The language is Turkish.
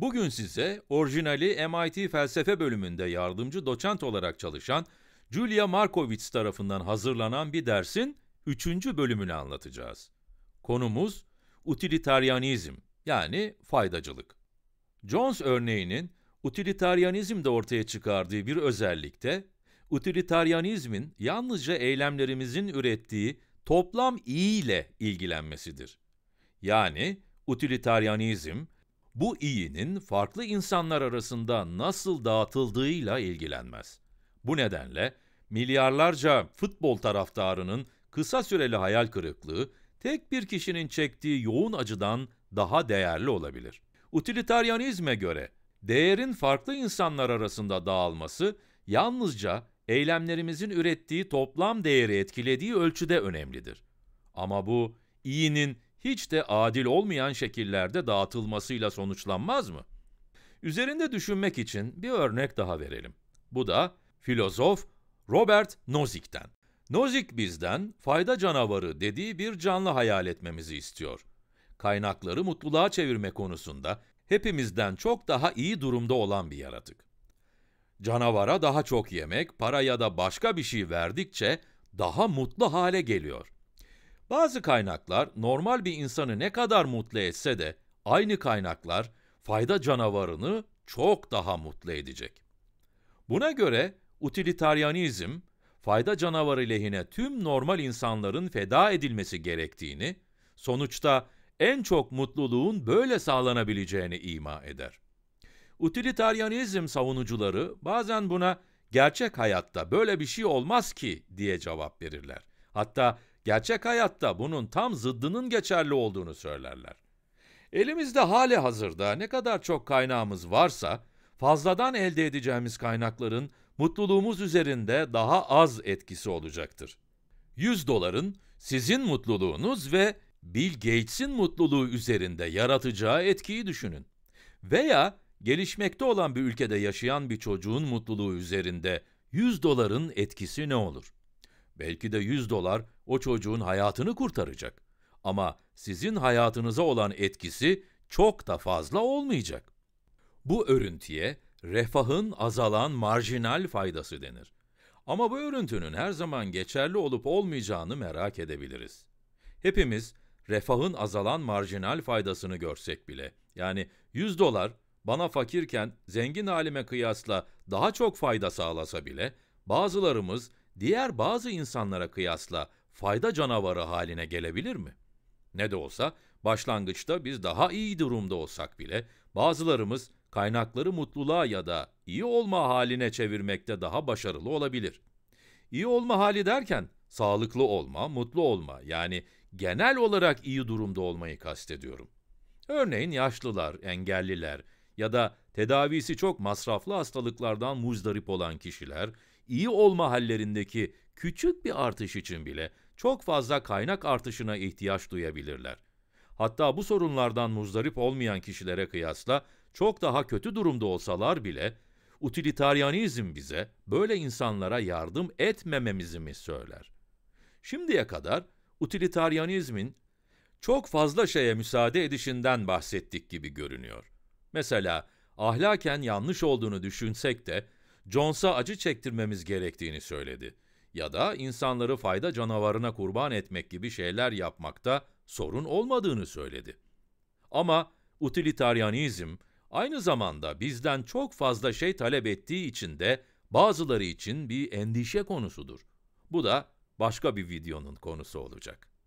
Bugün size orijinali MIT felsefe bölümünde yardımcı doçent olarak çalışan Julia Markovits tarafından hazırlanan bir dersin 3. bölümünü anlatacağız. Konumuz utilitarianizm yani faydacılık. Jones örneğinin utilitarianizmde ortaya çıkardığı bir özellikte utilitarianizmin yalnızca eylemlerimizin ürettiği toplam iyi ile ilgilenmesidir. Yani utilitarianizm bu iyinin farklı insanlar arasında nasıl dağıtıldığıyla ilgilenmez. Bu nedenle milyarlarca futbol taraftarının kısa süreli hayal kırıklığı tek bir kişinin çektiği yoğun acıdan daha değerli olabilir. Utilitarianizme göre değerin farklı insanlar arasında dağılması yalnızca eylemlerimizin ürettiği toplam değeri etkilediği ölçüde önemlidir. Ama bu iyinin hiç de adil olmayan şekillerde dağıtılmasıyla sonuçlanmaz mı? Üzerinde düşünmek için bir örnek daha verelim. Bu da filozof Robert Nozick'ten. Nozick bizden fayda canavarı dediği bir canlı hayal etmemizi istiyor. Kaynakları mutluluğa çevirme konusunda hepimizden çok daha iyi durumda olan bir yaratık. Canavara daha çok yemek, para ya da başka bir şey verdikçe daha mutlu hale geliyor. Bazı kaynaklar normal bir insanı ne kadar mutlu etse de aynı kaynaklar fayda canavarını çok daha mutlu edecek. Buna göre utilitarianizm fayda canavarı lehine tüm normal insanların feda edilmesi gerektiğini, sonuçta en çok mutluluğun böyle sağlanabileceğini ima eder. Utilitarianizm savunucuları bazen buna gerçek hayatta böyle bir şey olmaz ki diye cevap verirler. Hatta gerçek hayatta bunun tam zıddının geçerli olduğunu söylerler. Elimizde hali hazırda ne kadar çok kaynağımız varsa, fazladan elde edeceğimiz kaynakların mutluluğumuz üzerinde daha az etkisi olacaktır. 100 doların sizin mutluluğunuz ve Bill Gates'in mutluluğu üzerinde yaratacağı etkiyi düşünün. Veya gelişmekte olan bir ülkede yaşayan bir çocuğun mutluluğu üzerinde 100 doların etkisi ne olur? Belki de 100 dolar o çocuğun hayatını kurtaracak. Ama sizin hayatınıza olan etkisi çok da fazla olmayacak. Bu örüntüye refahın azalan marjinal faydası denir. Ama bu örüntünün her zaman geçerli olup olmayacağını merak edebiliriz. Hepimiz refahın azalan marjinal faydasını görsek bile, yani 100 dolar bana fakirken zengin halime kıyasla daha çok fayda sağlasa bile, bazılarımız diğer bazı insanlara kıyasla fayda canavarı haline gelebilir mi? Ne de olsa başlangıçta biz daha iyi durumda olsak bile bazılarımız kaynakları mutluluğa ya da iyi olma haline çevirmekte daha başarılı olabilir. İyi olma hali derken sağlıklı olma, mutlu olma yani genel olarak iyi durumda olmayı kastediyorum. Örneğin yaşlılar, engelliler ya da tedavisi çok masraflı hastalıklardan muzdarip olan kişiler, iyi olma hallerindeki küçük bir artış için bile çok fazla kaynak artışına ihtiyaç duyabilirler. Hatta bu sorunlardan muzdarip olmayan kişilere kıyasla çok daha kötü durumda olsalar bile, utilitarianizm bize böyle insanlara yardım etmememizi mi söyler? Şimdiye kadar utilitarianizmin çok fazla şeye müsaade edişinden bahsettik gibi görünüyor. Mesela ahlaken yanlış olduğunu düşünsek de Jones'a acı çektirmemiz gerektiğini söyledi. Ya da insanları fayda canavarına kurban etmek gibi şeyler yapmakta sorun olmadığını söyledi. Ama utilitarianizm aynı zamanda bizden çok fazla şey talep ettiği için de bazıları için bir endişe konusudur. Bu da başka bir videonun konusu olacak.